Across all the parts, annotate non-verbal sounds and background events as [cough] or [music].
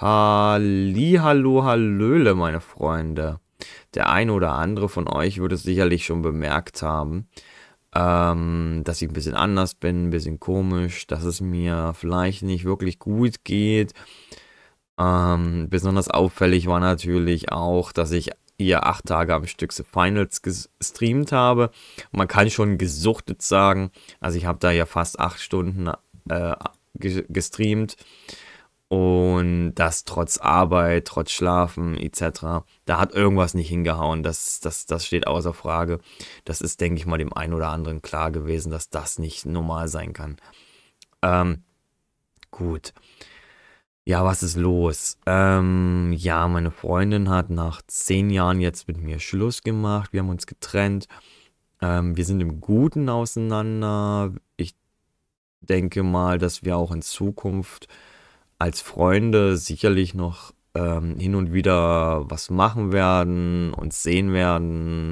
Hallihallo, Hallöle, meine Freunde. Der eine oder andere von euch würde es sicherlich schon bemerkt haben, ähm, dass ich ein bisschen anders bin, ein bisschen komisch, dass es mir vielleicht nicht wirklich gut geht. Ähm, besonders auffällig war natürlich auch, dass ich hier acht Tage am Stück The Finals gestreamt habe. Man kann schon gesuchtet sagen. Also ich habe da ja fast acht Stunden äh, gestreamt. Und das trotz Arbeit, trotz Schlafen etc. Da hat irgendwas nicht hingehauen. Das, das, das steht außer Frage. Das ist, denke ich mal, dem einen oder anderen klar gewesen, dass das nicht normal sein kann. Ähm, gut. Ja, was ist los? Ähm, ja, meine Freundin hat nach zehn Jahren jetzt mit mir Schluss gemacht. Wir haben uns getrennt. Ähm, wir sind im Guten auseinander. Ich denke mal, dass wir auch in Zukunft als Freunde sicherlich noch ähm, hin und wieder was machen werden, und sehen werden.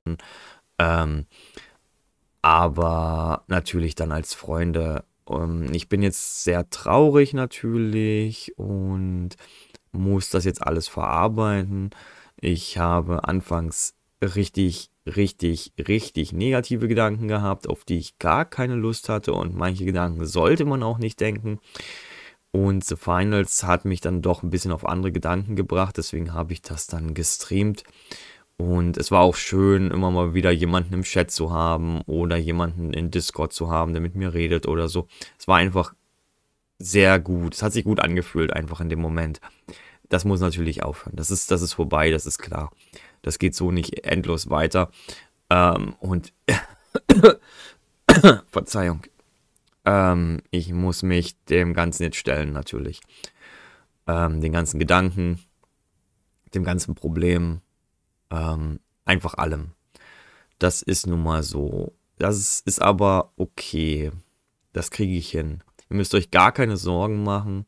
Ähm, aber natürlich dann als Freunde. Ähm, ich bin jetzt sehr traurig natürlich und muss das jetzt alles verarbeiten. Ich habe anfangs richtig, richtig, richtig negative Gedanken gehabt, auf die ich gar keine Lust hatte und manche Gedanken sollte man auch nicht denken. Und The Finals hat mich dann doch ein bisschen auf andere Gedanken gebracht, deswegen habe ich das dann gestreamt. Und es war auch schön, immer mal wieder jemanden im Chat zu haben oder jemanden in Discord zu haben, der mit mir redet oder so. Es war einfach sehr gut. Es hat sich gut angefühlt, einfach in dem Moment. Das muss natürlich aufhören. Das ist, das ist vorbei, das ist klar. Das geht so nicht endlos weiter. Ähm, und [coughs] Verzeihung. Ähm, ich muss mich dem Ganzen jetzt stellen, natürlich. Ähm, den ganzen Gedanken, dem ganzen Problem, ähm, einfach allem. Das ist nun mal so. Das ist, aber okay. Das kriege ich hin. Ihr müsst euch gar keine Sorgen machen.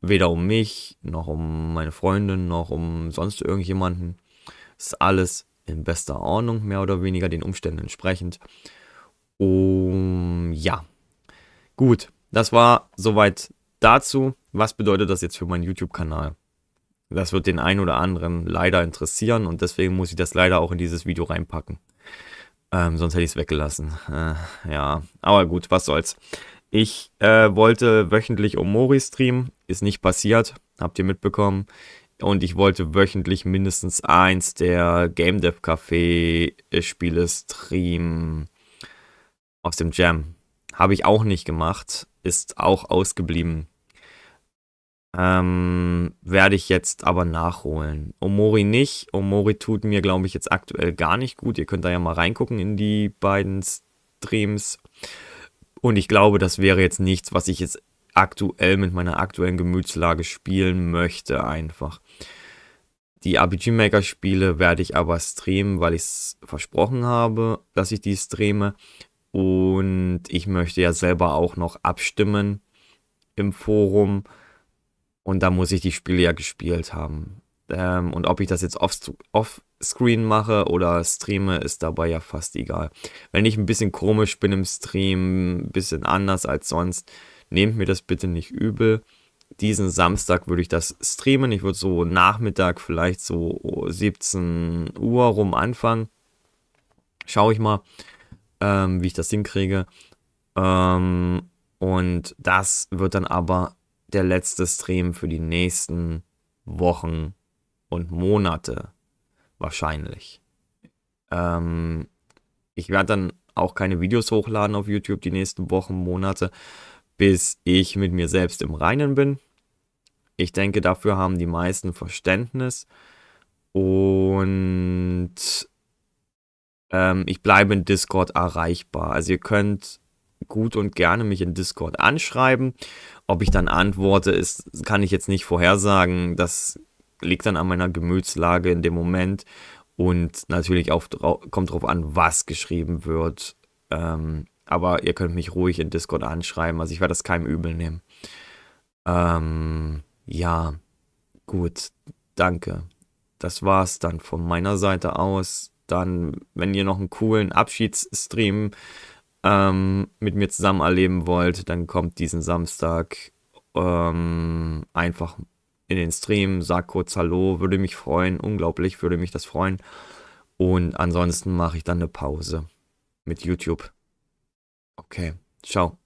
Weder um mich, noch um meine Freundin, noch um sonst irgendjemanden. Das ist alles in bester Ordnung, mehr oder weniger den Umständen entsprechend. Um, ja, Gut, das war soweit dazu. Was bedeutet das jetzt für meinen YouTube-Kanal? Das wird den einen oder anderen leider interessieren und deswegen muss ich das leider auch in dieses Video reinpacken. Ähm, sonst hätte ich es weggelassen. Äh, ja, aber gut, was soll's. Ich äh, wollte wöchentlich Omori streamen, ist nicht passiert, habt ihr mitbekommen. Und ich wollte wöchentlich mindestens eins der Game Dev Café Spiele streamen aus dem Jam. Habe ich auch nicht gemacht, ist auch ausgeblieben. Ähm, werde ich jetzt aber nachholen. Omori nicht. Omori tut mir, glaube ich, jetzt aktuell gar nicht gut. Ihr könnt da ja mal reingucken in die beiden Streams. Und ich glaube, das wäre jetzt nichts, was ich jetzt aktuell mit meiner aktuellen Gemütslage spielen möchte, einfach. Die RPG Maker Spiele werde ich aber streamen, weil ich es versprochen habe, dass ich die streame. Und ich möchte ja selber auch noch abstimmen im Forum. Und da muss ich die Spiele ja gespielt haben. Ähm, und ob ich das jetzt off mache oder streame, ist dabei ja fast egal. Wenn ich ein bisschen komisch bin im Stream, ein bisschen anders als sonst, nehmt mir das bitte nicht übel. Diesen Samstag würde ich das streamen. Ich würde so Nachmittag, vielleicht so 17 Uhr rum anfangen. Schau ich mal ähm, wie ich das hinkriege. Ähm, und das wird dann aber der letzte Stream für die nächsten Wochen und Monate wahrscheinlich. Ähm, ich werde dann auch keine Videos hochladen auf YouTube die nächsten Wochen, Monate, bis ich mit mir selbst im Reinen bin. Ich denke, dafür haben die meisten Verständnis. Und ähm, ich bleibe in Discord erreichbar. Also ihr könnt gut und gerne mich in Discord anschreiben. Ob ich dann antworte, ist, kann ich jetzt nicht vorhersagen. Das liegt dann an meiner Gemütslage in dem Moment. Und natürlich auch kommt darauf an, was geschrieben wird. Ähm, aber ihr könnt mich ruhig in Discord anschreiben. Also ich werde das keinem übel nehmen. Ähm, ja, gut. Danke. Das war's dann von meiner Seite aus dann, wenn ihr noch einen coolen Abschiedsstream ähm, mit mir zusammen erleben wollt, dann kommt diesen Samstag ähm, einfach in den Stream, sagt kurz Hallo, würde mich freuen, unglaublich, würde mich das freuen. Und ansonsten mache ich dann eine Pause mit YouTube. Okay, ciao.